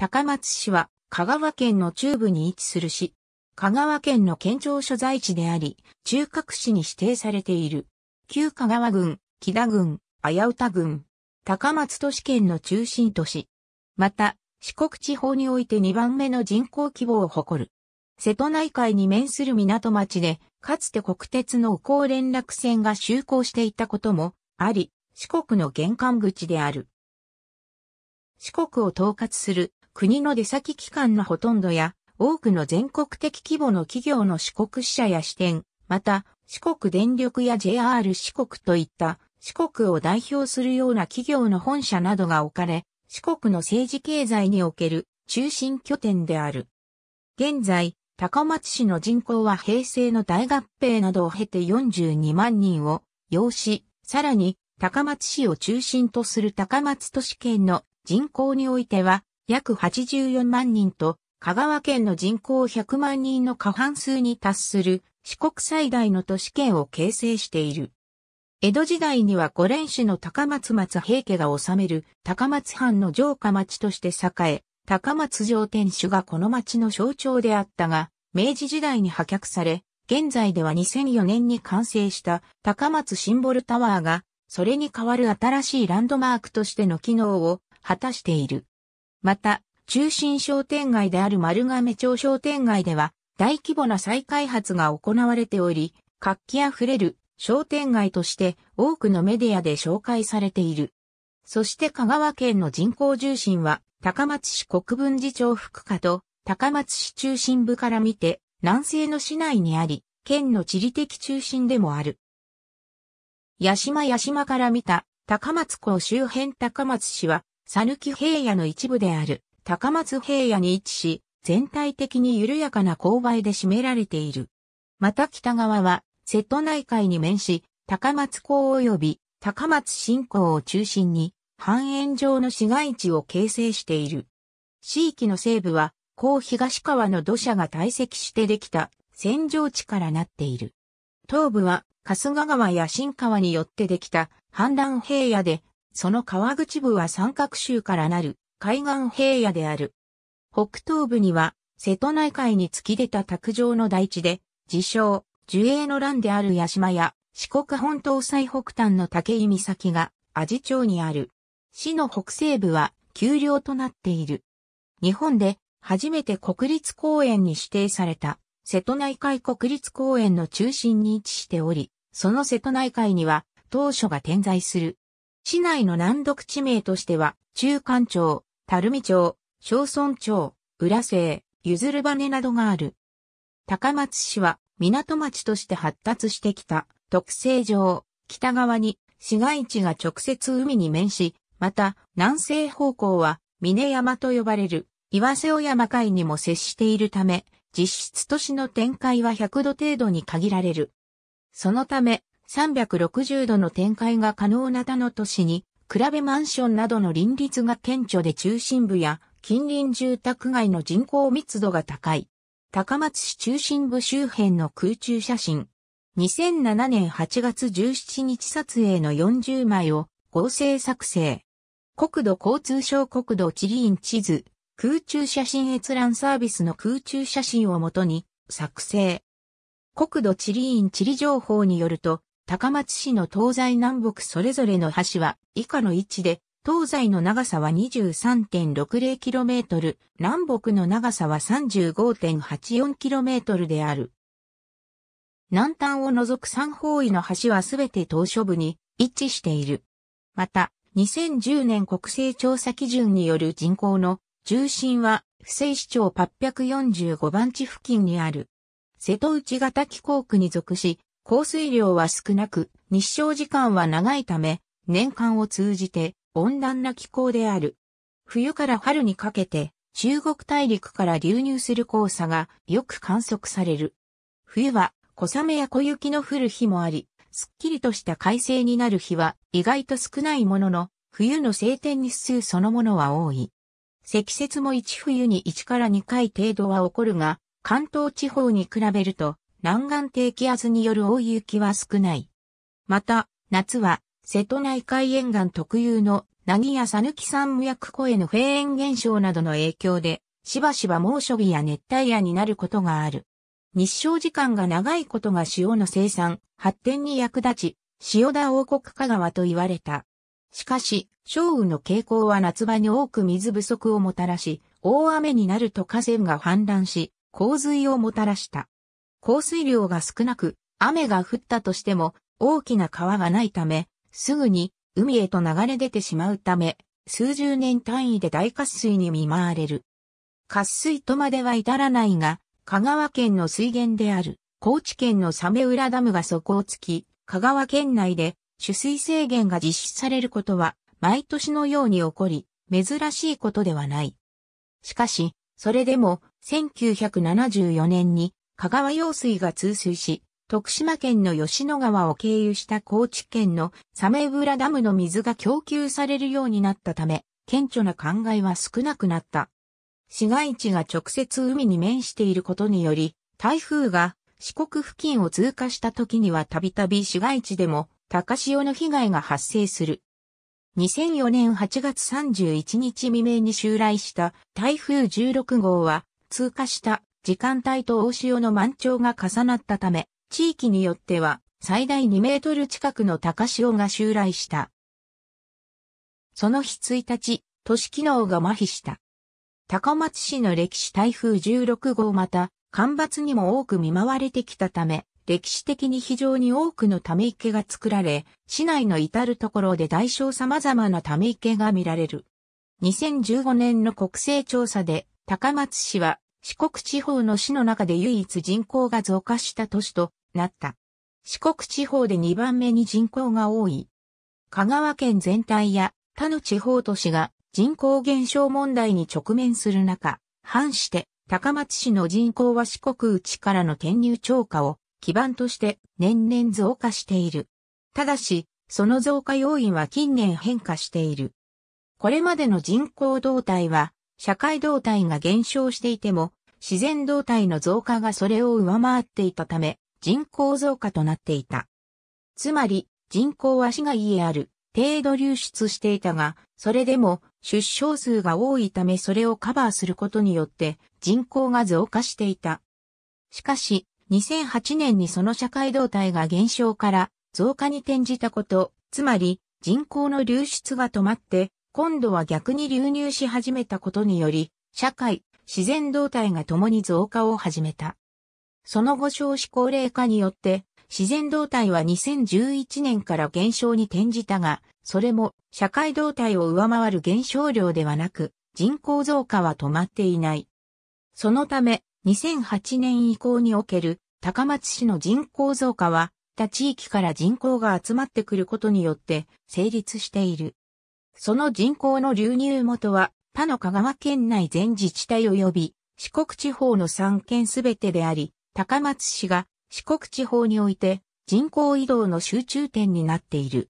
高松市は香川県の中部に位置する市。香川県の県庁所在地であり、中核市に指定されている。旧香川郡、木田郡、綾歌郡、高松都市圏の中心都市。また、四国地方において2番目の人口規模を誇る。瀬戸内海に面する港町で、かつて国鉄の宇高連絡船が就航していたこともあり、四国の玄関口である。四国を統括する国の出先機関のほとんどや、多くの全国的規模の企業の四国支社や支店、また、四国電力や JR 四国といった四国を代表するような企業の本社などが置かれ、四国の政治経済における中心拠点である。現在、高松市の人口は平成の大合併などを経て42万人を要し、さらに高松市を中心とする高松都市圏の人口においては約84万人と、香川県の人口100万人の過半数に達する四国最大の都市圏を形成している。江戸時代には五連市の高松松平家が治める高松藩の城下町として栄え、高松城天守がこの町の象徴であったが、明治時代に破却され、現在では2004年に完成した高松シンボルタワーが、それに代わる新しいランドマークとしての機能を果たしている。また、中心商店街である丸亀町商店街では、大規模な再開発が行われており、活気あふれる商店街として多くのメディアで紹介されている。そして香川県の人口重心は、高松市国分寺町福下と高松市中心部から見て、南西の市内にあり、県の地理的中心でもある。八島八島から見た高松港周辺高松市は讃岐平野の一部である高松平野に位置し、全体的に緩やかな勾配で占められている。また北側は瀬戸内海に面し、高松港及び高松新港を中心に半円状の市街地を形成している。地域の西部は、高東川の土砂が堆積してできた扇状地からなっている。東部は、春日川や新川によってできた氾濫平野で、その川口部は三角州からなる海岸平野である。北東部には瀬戸内海に突き出た卓上の大地で、自称、樹影の乱である八島や四国本島最北端の竹井岬が阿治町にある。市の北西部は丘陵となっている。日本で初めて国立公園に指定された瀬戸内海国立公園の中心に位置しており、その瀬戸内海には当初が点在する市内の難読地名としては、中間町、垂水町、小村町、浦瀬、譲る羽などがある。高松市は港町として発達してきた特性上、北側に市街地が直接海に面し、また南西方向は峰山と呼ばれる岩瀬尾山海にも接しているため、実質都市の展開は100度程度に限られる。そのため、360度の展開が可能な他の都市に、比べマンションなどの林立が顕著で中心部や近隣住宅街の人口密度が高い。高松市中心部周辺の空中写真。2007年8月17日撮影の40枚を合成作成。国土交通省国土地理院地図、空中写真閲覧サービスの空中写真をもとに作成。国土地理院地理情報によると、高松市の東西南北それぞれの橋は以下の位置で、東西の長さは 23.60km、南北の長さは 35.84km である。南端を除く三方位の橋はすべて島嶼部に一致している。また、2010年国勢調査基準による人口の重心は、不正市町845番地付近にある。瀬戸内型気候区に属し、降水量は少なく、日照時間は長いため、年間を通じて温暖な気候である。冬から春にかけて、中国大陸から流入する黄砂がよく観測される。冬は小雨や小雪の降る日もあり、すっきりとした快晴になる日は意外と少ないものの、冬の晴天日数そのものは多い。積雪も1冬に1から2回程度は起こるが、関東地方に比べると南岸低気圧による大雪は少ない。また、夏は、瀬戸内海沿岸特有の、なぎやさぬき山無薬湖へのフェーン現象などの影響で、しばしば猛暑日や熱帯夜になることがある。日照時間が長いことが塩の生産、発展に役立ち、塩田王国香川と言われた。しかし、少雨の傾向は夏場に多く水不足をもたらし、大雨になると河川が氾濫し、洪水をもたらした。降水量が少なく、雨が降ったとしても大きな川がないため、すぐに海へと流れ出てしまうため、数十年単位で大渇水に見舞われる。渇水とまでは至らないが、香川県の水源である、高知県のサメ浦ダムが底をつき、香川県内で取水制限が実施されることは、毎年のように起こり、珍しいことではない。しかし、それでも、1974年に香川用水が通水し、徳島県の吉野川を経由した高知県のサメブラダムの水が供給されるようになったため、顕著な灌漑は少なくなった。市街地が直接海に面していることにより、台風が四国付近を通過した時にはたびたび市街地でも高潮の被害が発生する。2004年8月31日未明に襲来した台風16号は通過した時間帯と大潮の満潮が重なったため、地域によっては最大2メートル近くの高潮が襲来した。その日1日、都市機能が麻痺した。高松市の歴史台風16号また、干ばつにも多く見舞われてきたため、歴史的に非常に多くのため池が作られ、市内の至るところで大小様々なため池が見られる。2015年の国勢調査で、高松市は四国地方の市の中で唯一人口が増加した都市となった。四国地方で2番目に人口が多い。香川県全体や他の地方都市が人口減少問題に直面する中、反して高松市の人口は四国内からの転入超過を基盤として年々増加している。ただし、その増加要因は近年変化している。これまでの人口動態は社会動態が減少していても、自然動態の増加がそれを上回っていたため、人口増加となっていた。つまり、人口は市街へある程度流出していたが、それでも出生数が多いためそれをカバーすることによって人口が増加していた。しかし、2008年にその社会動態が減少から増加に転じたこと、つまり人口の流出が止まって今度は逆に流入し始めたことにより、社会、自然動態が共に増加を始めた。その後少子高齢化によって、自然動態は2011年から減少に転じたが、それも社会動態を上回る減少量ではなく、人口増加は止まっていない。そのため、2008年以降における高松市の人口増加は、他地域から人口が集まってくることによって成立している。その人口の流入元は他の香川県内全自治体及び四国地方の3県すべてであり、高松市が四国地方において人口移動の集中点になっている。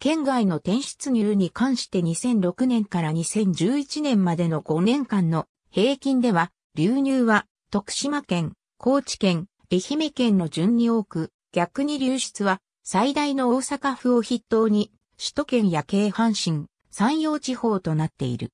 県外の転出入に関して2006年から2011年までの5年間の平均では、流入は徳島県、高知県、愛媛県の順に多く、逆に流出は最大の大阪府を筆頭に、首都圏や京阪神、山陽地方となっている。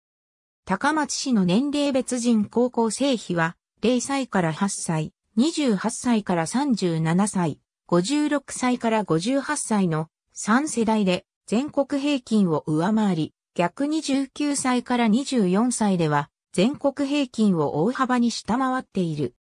高松市の年齢別人高校生比は、0歳から8歳、28歳から37歳、56歳から58歳の3世代で全国平均を上回り、逆29歳から24歳では全国平均を大幅に下回っている。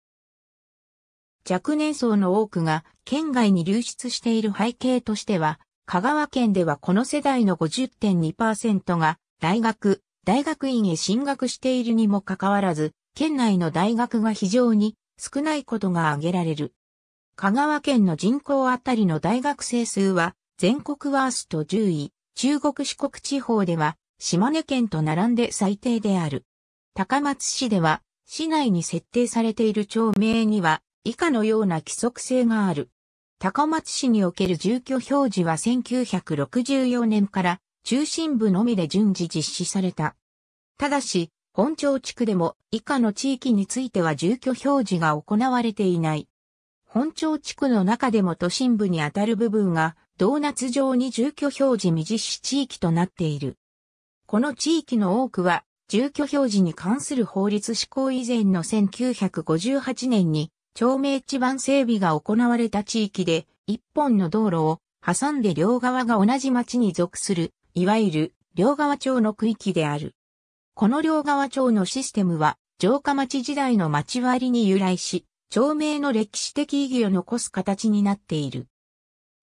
若年層の多くが県外に流出している背景としては、香川県ではこの世代の50.2%が大学、大学院へ進学しているにもかかわらず、県内の大学が非常に少ないことが挙げられる。香川県の人口あたりの大学生数は全国ワースト10位、中国四国地方では島根県と並んで最低である。高松市では市内に設定されている町名には以下のような規則性がある。高松市における住居表示は1964年から中心部のみで順次実施された。ただし、本町地区でも以下の地域については住居表示が行われていない。本町地区の中でも都心部にあたる部分がドーナツ状に住居表示未実施地域となっている。この地域の多くは住居表示に関する法律施行以前の1958年に町名地盤整備が行われた地域で、一本の道路を挟んで両側が同じ町に属する、いわゆる両側町の区域である。この両側町のシステムは、城下町時代の町割りに由来し、町名の歴史的意義を残す形になっている。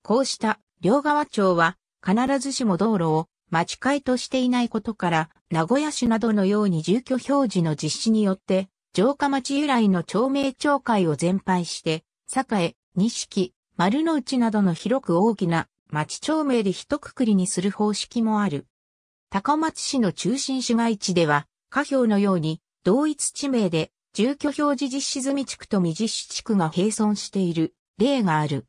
こうした両側町は、必ずしも道路を町会としていないことから、名古屋市などのように住居表示の実施によって、城下町由来の町名町会を全廃して、栄、錦、丸の内などの広く大きな町町名で一括りにする方式もある。高松市の中心市街地では、下表のように同一地名で住居表示実施済地区と未実施地区が並存している例がある。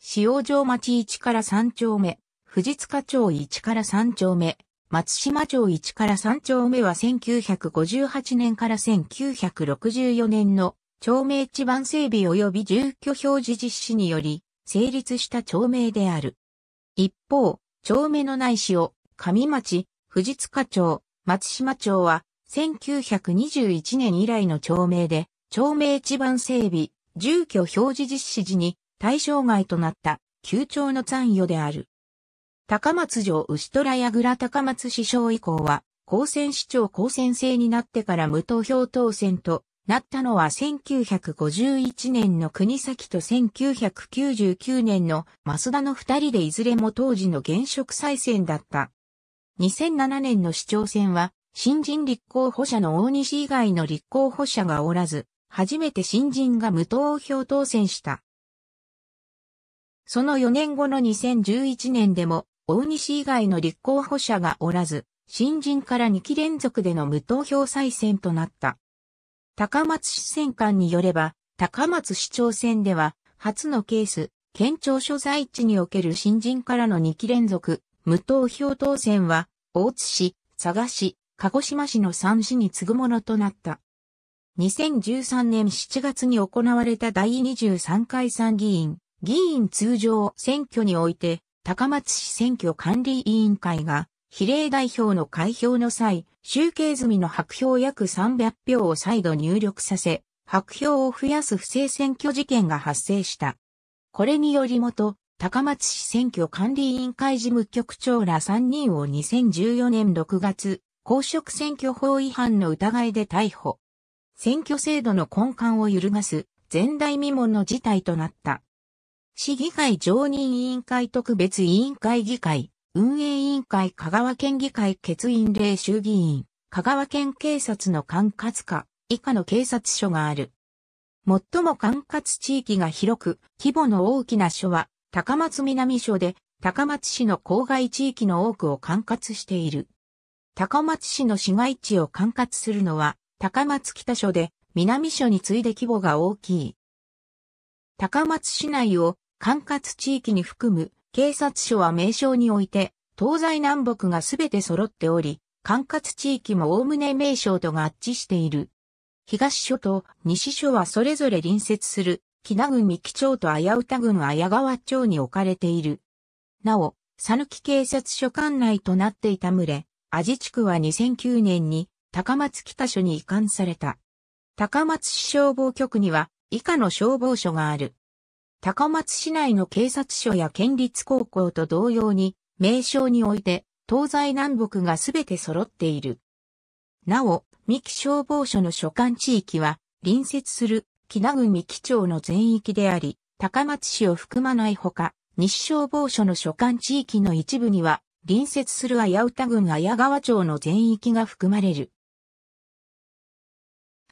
使用上町1から3丁目、藤塚町1から3丁目、松島町1から3丁目は1958年から1964年の町名地盤整備及び住居表示実施により成立した町名である。一方、町名のない市を上町、藤塚町、松島町は1921年以来の町名で町名地盤整備、住居表示実施時に対象外となった旧町の残余である。高松城牛虎や倉高松市長以降は、高専市長高専制になってから無投票当選となったのは1951年の国崎と1999年の増田の二人でいずれも当時の現職再選だった。2007年の市長選は、新人立候補者の大西以外の立候補者がおらず、初めて新人が無投票当選した。その4年後の2011年でも大西以外の立候補者がおらず、新人から2期連続での無投票再選となった。高松市選管によれば、高松市長選では、初のケース、県庁所在地における新人からの2期連続、無投票当選は、大津市、佐賀市、鹿児島市の3市に次ぐものとなった。2013年7月に行われた第23回参議院、議員通常選挙において、高松市選挙管理委員会が、比例代表の開票の際、集計済みの白票約300票を再度入力させ、白票を増やす不正選挙事件が発生した。これにより元、高松市選挙管理委員会事務局長ら3人を2014年6月、公職選挙法違反の疑いで逮捕。選挙制度の根幹を揺るがす、前代未聞の事態となった。市議会常任委員会特別委員会議会、運営委員会香川県議会欠員令衆議院、香川県警察の管轄下、以下の警察署がある。最も管轄地域が広く、規模の大きな署は、高松南署で、高松市の郊外地域の多くを管轄している。高松市の市街地を管轄するのは、高松北署で、南署に次いで規模が大きい。高松市内を管轄地域に含む警察署は名称において、東西南北がすべて揃っており、管轄地域も概ね名称と合致している。東署と西署はそれぞれ隣接する、木名郡三木町と綾歌郡綾川町に置かれている。なお、佐抜警察署管内となっていた群れ、阿治地区は2009年に高松北署に移管された。高松市消防局には以下の消防署がある。高松市内の警察署や県立高校と同様に、名称において、東西南北がすべて揃っている。なお、三木消防署の所管地域は、隣接する、木名郡三木町の全域であり、高松市を含まないほか、西消防署の所管地域の一部には、隣接する綾歌郡綾川町の全域が含まれる。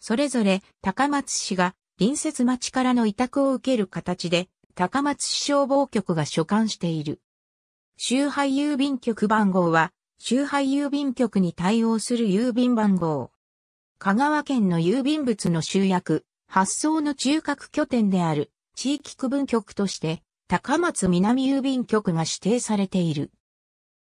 それぞれ高松市が隣接町からの委託を受ける形で、高松市消防局が所管している。周配郵便局番号は、周配郵便局に対応する郵便番号。香川県の郵便物の集約、発送の中核拠点である地域区分局として、高松南郵便局が指定されている。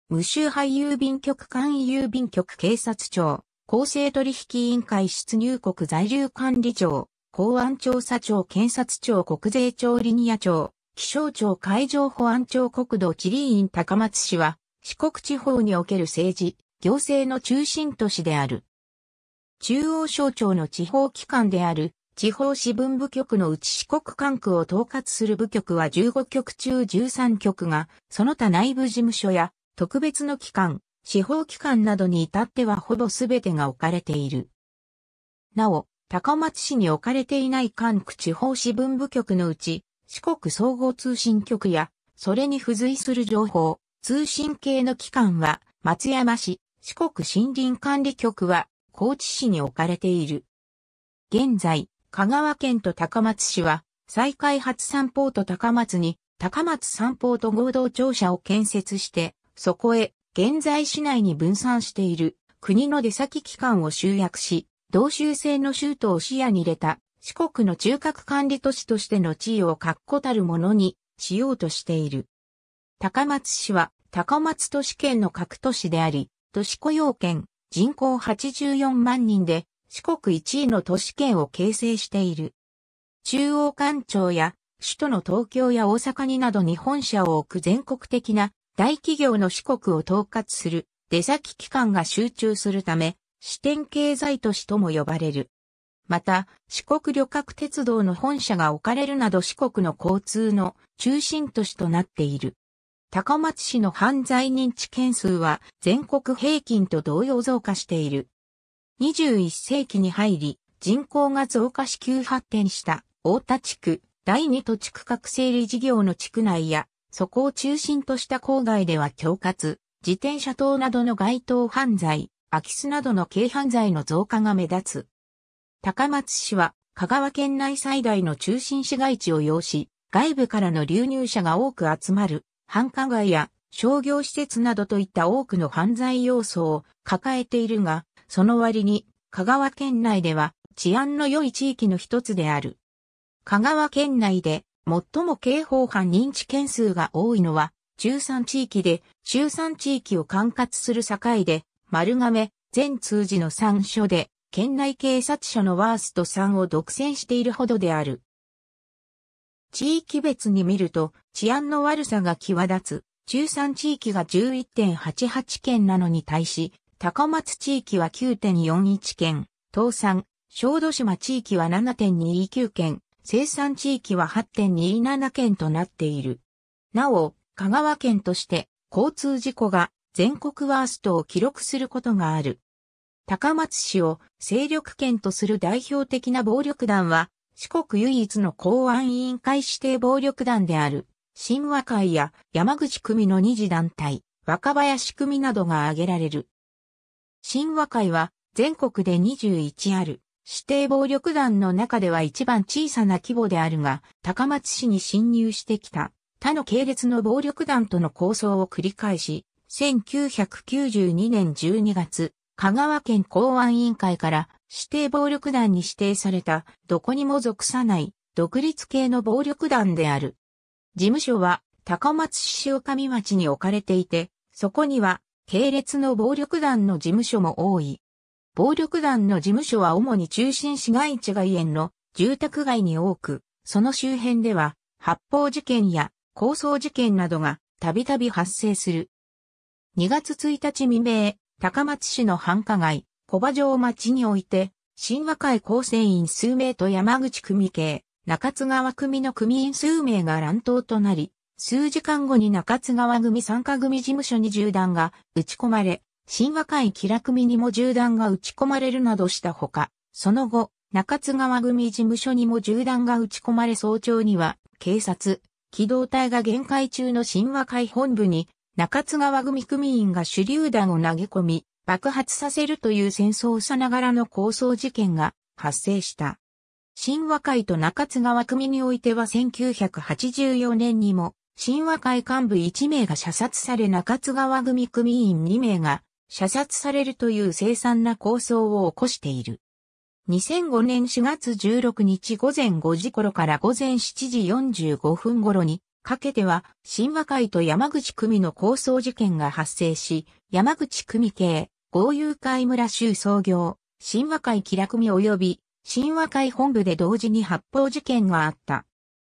無周配郵便局簡易郵便局警察庁、公正取引委員会出入国在留管理庁、公安調査庁検察庁国税庁リニア庁、気象庁海上保安庁国土地理院高松市は、四国地方における政治、行政の中心都市である。中央省庁の地方機関である、地方支分部局のうち四国管区を統括する部局は15局中13局が、その他内部事務所や、特別の機関、司法機関などに至ってはほぼすべてが置かれている。なお、高松市に置かれていない関区地方支分部局のうち、四国総合通信局や、それに付随する情報、通信系の機関は、松山市、四国森林管理局は、高知市に置かれている。現在、香川県と高松市は、再開発サンポート高松に、高松サンポート合同庁舎を建設して、そこへ、現在市内に分散している、国の出先機関を集約し、同州制の州都を視野に入れた四国の中核管理都市としての地位を確固たるものにしようとしている。高松市は高松都市圏の各都市であり、都市雇用圏人口84万人で四国1位の都市圏を形成している。中央官庁や首都の東京や大阪になどに本社を置く全国的な大企業の四国を統括する出先機関が集中するため、支店経済都市とも呼ばれる。また、四国旅客鉄道の本社が置かれるなど四国の交通の中心都市となっている。高松市の犯罪認知件数は全国平均と同様増加している。21世紀に入り、人口が増加し急発展した大田地区、第二都地区覚整理事業の地区内や、そこを中心とした郊外では恐喝、自転車等などの街頭犯罪、空き巣などの軽犯罪の増加が目立つ。高松市は香川県内最大の中心市街地を要し、外部からの流入者が多く集まる繁華街や商業施設などといった多くの犯罪要素を抱えているが、その割に香川県内では治安の良い地域の一つである。香川県内で最も刑法犯認知件数が多いのは中山地域で、中山地域を管轄する境で丸亀、全通寺の3所で、県内警察署のワースト3を独占しているほどである。地域別に見ると、治安の悪さが際立つ、中山地域が11.88件なのに対し、高松地域は9.41件、東山、小豆島地域は7.29件、生産地域は8.27件となっている。なお、香川県として、交通事故が全国ワーストを記録することがある。高松市を勢力圏とする代表的な暴力団は、四国唯一の公安委員会指定暴力団である、新和会や山口組の二次団体、若林組などが挙げられる。新和会は全国で21ある指定暴力団の中では一番小さな規模であるが、高松市に侵入してきた他の系列の暴力団との抗争を繰り返し、1992年12月、香川県公安委員会から指定暴力団に指定された、どこにも属さない、独立系の暴力団である。事務所は、高松市塩上町に置かれていて、そこには、系列の暴力団の事務所も多い。暴力団の事務所は主に中心市街地外縁の住宅街に多く、その周辺では、発砲事件や抗争事件などがたびたび発生する。2月1日未明、高松市の繁華街、小馬城町において、新和会構成員数名と山口組系、中津川組の組員数名が乱闘となり、数時間後に中津川組参加組事務所に銃弾が撃ち込まれ、新和会キラ組にも銃弾が撃ち込まれるなどしたほか、その後、中津川組事務所にも銃弾が撃ち込まれ早朝には、警察、機動隊が限界中の新和会本部に中津川組組員が手榴弾を投げ込み、爆発させるという戦争さながらの抗争事件が発生した。新和会と中津川組においては1984年にも、新和会幹部1名が射殺され中津川組組員2名が射殺されるという凄惨な抗争を起こしている。2005年4月16日午前5時頃から午前7時45分頃に、かけては、新和会と山口組の抗争事件が発生し、山口組系、豪遊会村州創業、新和会気楽組及び、新和会本部で同時に発砲事件があった。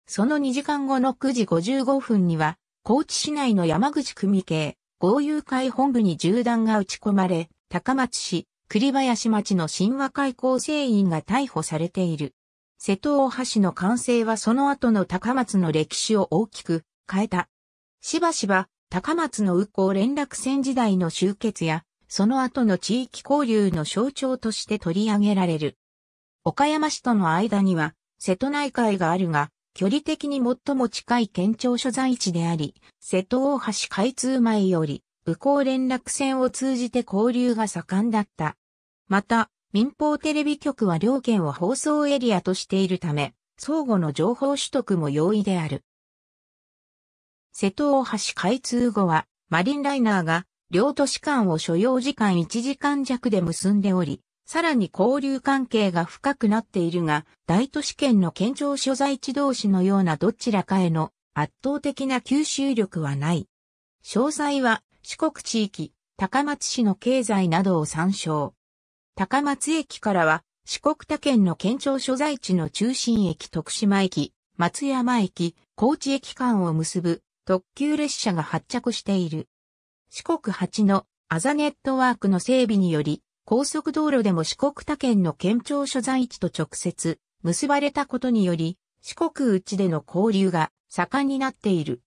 その2時間後の9時55分には、高知市内の山口組系、豪遊会本部に銃弾が撃ち込まれ、高松市、栗林町の新和会構成員が逮捕されている。瀬戸大橋の完成はその後の高松の歴史を大きく変えた。しばしば高松の右港連絡船時代の集結や、その後の地域交流の象徴として取り上げられる。岡山市との間には、瀬戸内海があるが、距離的に最も近い県庁所在地であり、瀬戸大橋開通前より、右港連絡船を通じて交流が盛んだった。また、民放テレビ局は両県を放送エリアとしているため、相互の情報取得も容易である。瀬戸大橋開通後は、マリンライナーが両都市間を所要時間1時間弱で結んでおり、さらに交流関係が深くなっているが、大都市圏の県庁所在地同士のようなどちらかへの圧倒的な吸収力はない。詳細は四国地域、高松市の経済などを参照。高松駅からは、四国他県の県庁所在地の中心駅徳島駅、松山駅、高知駅間を結ぶ特急列車が発着している。四国8のアザネットワークの整備により、高速道路でも四国他県の県庁所在地と直接結ばれたことにより、四国内での交流が盛んになっている。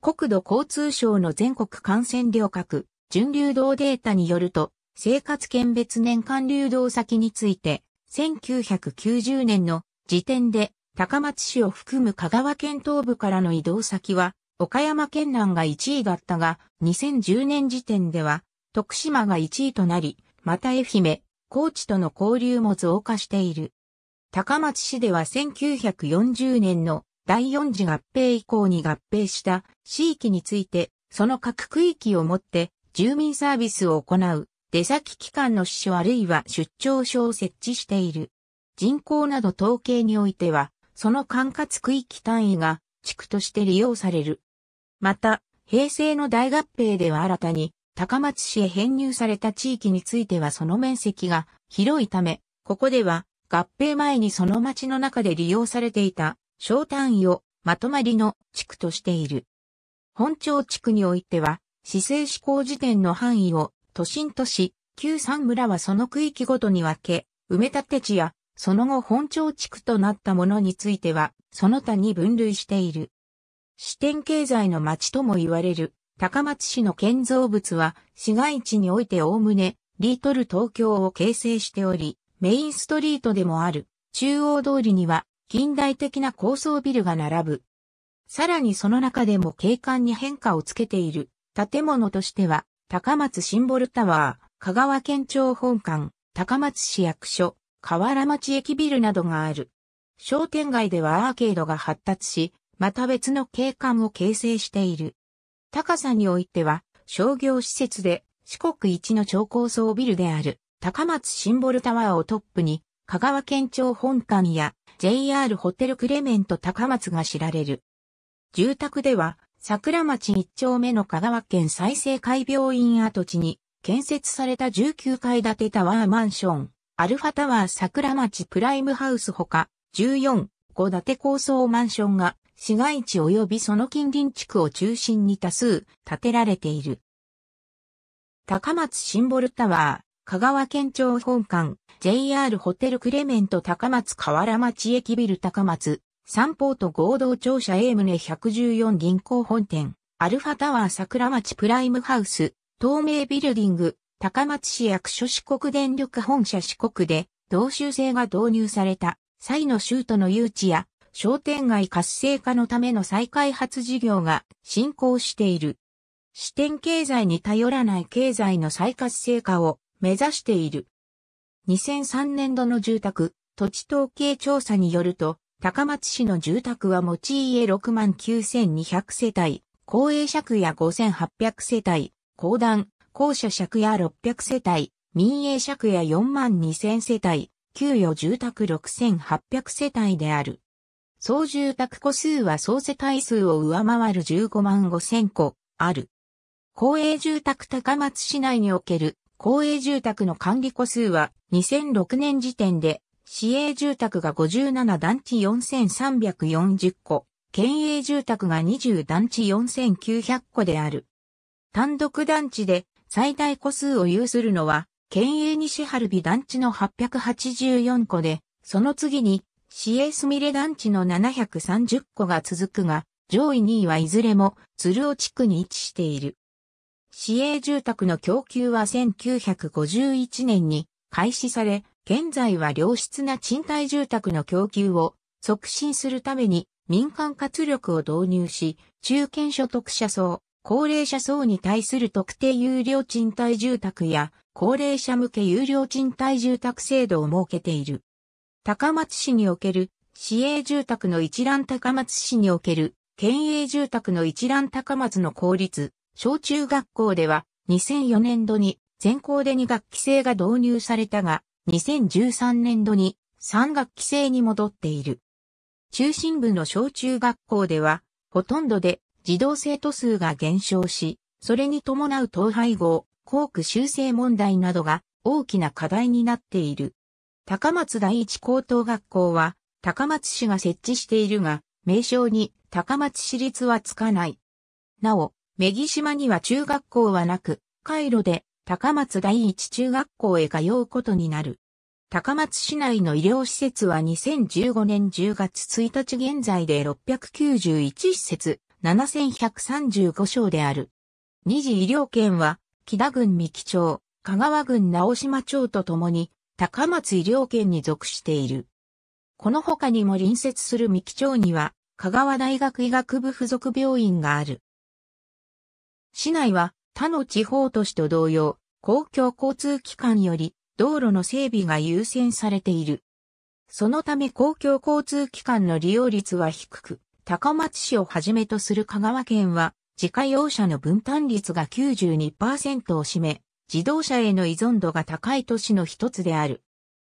国土交通省の全国幹線量格、準流動データによると、生活県別年間流動先について、1990年の時点で高松市を含む香川県東部からの移動先は、岡山県南が1位だったが、2010年時点では、徳島が1位となり、また愛媛、高知との交流も増加している。高松市では1940年の第4次合併以降に合併した地域について、その各区域をもって住民サービスを行う出先機関の支所あるいは出張所を設置している。人口など統計においては、その管轄区域単位が地区として利用される。また、平成の大合併では新たに高松市へ編入された地域についてはその面積が広いため、ここでは合併前にその町の中で利用されていた小単位をまとまりの地区としている。本町地区においては、市政施行時点の範囲を都心都市、旧三村はその区域ごとに分け、埋め立て地や、その後本町地区となったものについては、その他に分類している。支店経済の町とも言われる、高松市の建造物は、市街地においておおむね、リートル東京を形成しており、メインストリートでもある、中央通りには、近代的な高層ビルが並ぶ。さらにその中でも景観に変化をつけている、建物としては、高松シンボルタワー、香川県庁本館、高松市役所、河原町駅ビルなどがある。商店街ではアーケードが発達し、また別の景観を形成している。高さにおいては、商業施設で四国一の超高層ビルである高松シンボルタワーをトップに、香川県庁本館や JR ホテルクレメント高松が知られる。住宅では桜町一丁目の香川県再生会病院跡地に建設された19階建てタワーマンション、アルファタワー桜町プライムハウスほか、14、5建て高層マンションが市街地及びその近隣地区を中心に多数建てられている。高松シンボルタワー、香川県庁本館、JR ホテルクレメント高松河原町駅ビル高松、三方と合同庁舎 A 棟114銀行本店、アルファタワー桜町プライムハウス、東名ビルディング、高松市役所四国電力本社四国で、同州制が導入された、際の州都の誘致や、商店街活性化のための再開発事業が進行している。支店経済に頼らない経済の再活性化を目指している。2003年度の住宅、土地統計調査によると、高松市の住宅は持ち家6万9200世帯、公営借家5800世帯、公団、公社借家600世帯、民営借家4万2000世帯、給与住宅6800世帯である。総住宅戸数は総世帯数を上回る15万5000戸、ある。公営住宅高松市内における公営住宅の管理戸数は2006年時点で市営住宅が57団地4340戸、県営住宅が20団地4900戸である。単独団地で最大個数を有するのは、県営西春日団地の884戸で、その次に、市営すみれ団地の730戸が続くが、上位2位はいずれも鶴尾地区に位置している。市営住宅の供給は1951年に開始され、現在は良質な賃貸住宅の供給を促進するために民間活力を導入し、中堅所得者層、高齢者層に対する特定有料賃貸住宅や高齢者向け有料賃貸住宅制度を設けている。高松市における市営住宅の一覧高松市における県営住宅の一覧高松の公立、小中学校では2004年度に全校で2学期制が導入されたが、2013年度に三学期制に戻っている。中心部の小中学校では、ほとんどで児童生徒数が減少し、それに伴う統廃合、校区修正問題などが大きな課題になっている。高松第一高等学校は、高松市が設置しているが、名称に高松市立はつかない。なお、女木島には中学校はなく、回路で高松第一中学校へ通うことになる。高松市内の医療施設は2015年10月1日現在で691施設7135床である。二次医療圏は、木田郡三木町、香川郡直島町とともに、高松医療圏に属している。この他にも隣接する三木町には、香川大学医学部附属病院がある。市内は他の地方都市と同様、公共交通機関より道路の整備が優先されている。そのため公共交通機関の利用率は低く、高松市をはじめとする香川県は、自家用車の分担率が92%を占め、自動車への依存度が高い都市の一つである。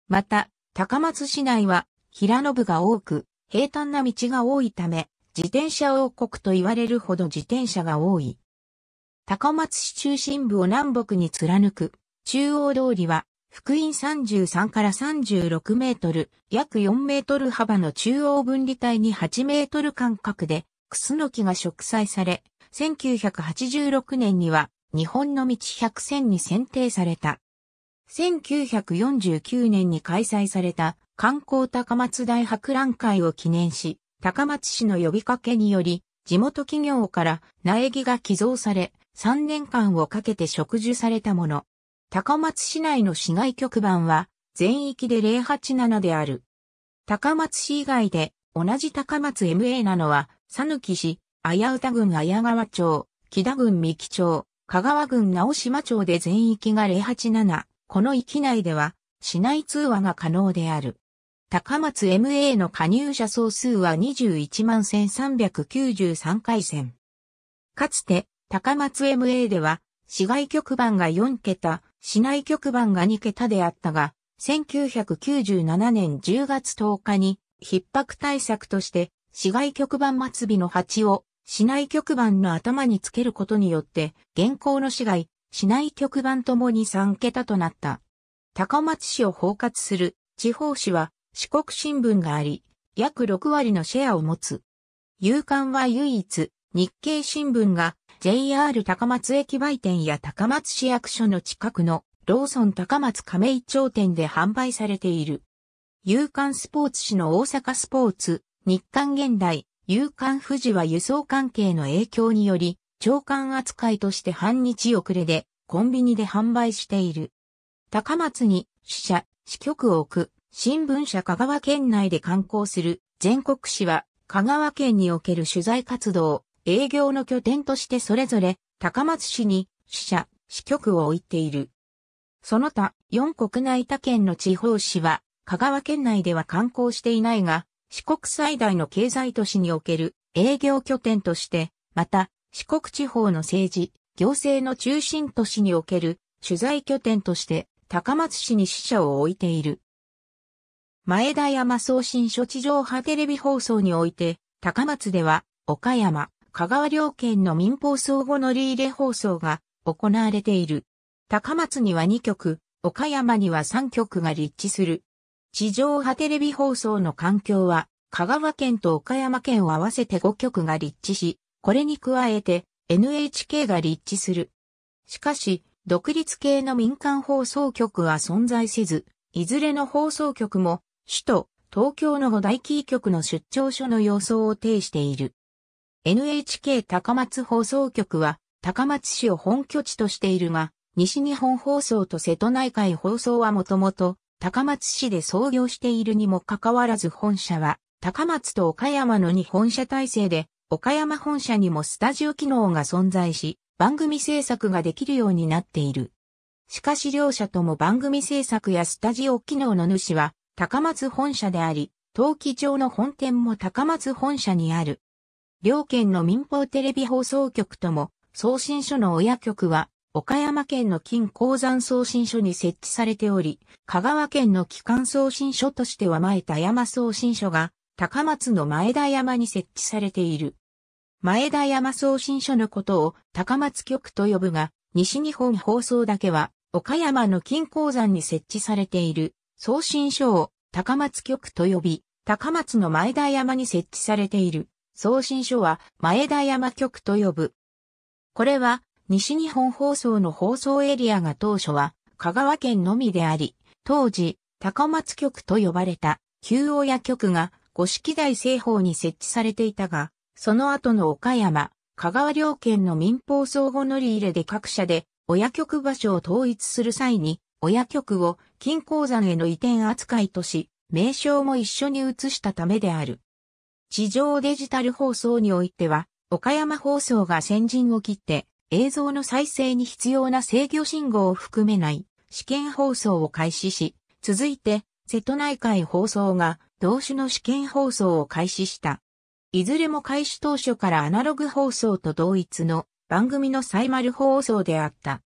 また、高松市内は平野部が多く、平坦な道が多いため、自転車王国と言われるほど自転車が多い。高松市中心部を南北に貫く、中央通りは、福音33から36メートル、約4メートル幅の中央分離帯に8メートル間隔で、クスノキが植栽され、1986年には、日本の道100選に選定された。1949年に開催された観光高松大博覧会を記念し、高松市の呼びかけにより、地元企業から苗木が寄贈され、3年間をかけて植樹されたもの。高松市内の市外局番は全域で087である。高松市以外で同じ高松 MA なのは、佐抜市、綾歌郡綾川町、木田郡三木町、香川郡直島町で全域が087。この域内では、市内通話が可能である。高松 MA の加入者総数は21万1393回線。かつて、高松 MA では、市外局番が4桁、市内局番が2桁であったが、1997年10月10日に、逼迫対策として、市外局番末尾の8を、市内局番の頭につけることによって、現行の市外、市内局番ともに3桁となった。高松市を包括する地方市は四国新聞があり、約6割のシェアを持つ。夕刊は唯一日経新聞が JR 高松駅売店や高松市役所の近くのローソン高松亀井町店で販売されている。有刊スポーツ紙の大阪スポーツ、日刊現代、有刊富士は輸送関係の影響により、長官扱いとして半日遅れでコンビニで販売している。高松に支社、支局を置く新聞社香川県内で刊行する全国紙は香川県における取材活動、営業の拠点としてそれぞれ高松市に支社、支局を置いている。その他、4国内他県の地方市は、香川県内では観光していないが、四国最大の経済都市における営業拠点として、また、四国地方の政治、行政の中心都市における取材拠点として、高松市に支社を置いている。前田山送信所地上波テレビ放送において、高松では、岡山、香川両県の民放相互乗り入れ放送が行われている。高松には2局、岡山には3局が立地する。地上波テレビ放送の環境は、香川県と岡山県を合わせて5局が立地し、これに加えて NHK が立地する。しかし、独立系の民間放送局は存在せず、いずれの放送局も、首都、東京の5大キー局の出張所の様相を呈している。NHK 高松放送局は高松市を本拠地としているが、西日本放送と瀬戸内海放送はもともと高松市で創業しているにもかかわらず本社は高松と岡山の2本社体制で岡山本社にもスタジオ機能が存在し番組制作ができるようになっている。しかし両社とも番組制作やスタジオ機能の主は高松本社であり、陶器町の本店も高松本社にある。両県の民放テレビ放送局とも送信所の親局は岡山県の金鉱山送信所に設置されており、香川県の基幹送信所としては前田山送信所が高松の前田山に設置されている。前田山送信所のことを高松局と呼ぶが、西日本放送だけは岡山の金鉱山に設置されている送信所を高松局と呼び、高松の前田山に設置されている送信所は前田山局と呼ぶ。これは西日本放送の放送エリアが当初は香川県のみであり、当時高松局と呼ばれた旧親局が五色台西方に設置されていたが、その後の岡山、香川両県の民放相互乗り入れで各社で親局場所を統一する際に、親局を金鉱山への移転扱いとし、名称も一緒に移したためである。地上デジタル放送においては、岡山放送が先陣を切って映像の再生に必要な制御信号を含めない試験放送を開始し、続いて瀬戸内海放送が同種の試験放送を開始した。いずれも開始当初からアナログ放送と同一の番組のサイマル放送であった。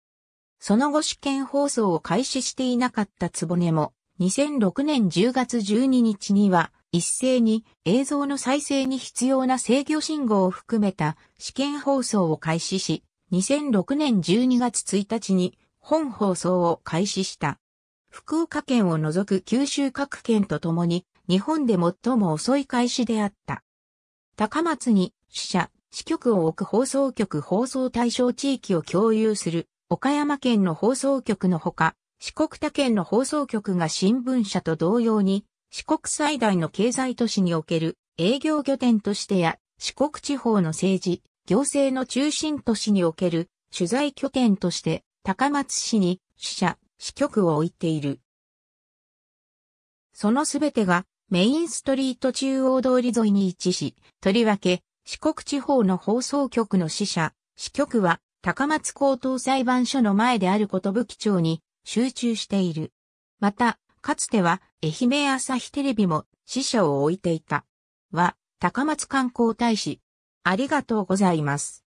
その後試験放送を開始していなかったつぼねも2006年10月12日には一斉に映像の再生に必要な制御信号を含めた試験放送を開始し、2006年12月1日に本放送を開始した。福岡県を除く九州各県とともに日本で最も遅い開始であった。高松に支社、支局を置く放送局放送対象地域を共有する岡山県の放送局のほか、四国他県の放送局が新聞社と同様に四国最大の経済都市における営業拠点としてや、四国地方の政治、行政の中心都市における取材拠点として、高松市に支社、支局を置いている。そのすべてがメインストリート中央通り沿いに位置し、とりわけ四国地方の放送局の支社、支局は高松高等裁判所の前であること武器町に集中している。また、かつては愛媛朝日テレビも支社を置いていた。は、高松観光大使。ありがとうございます。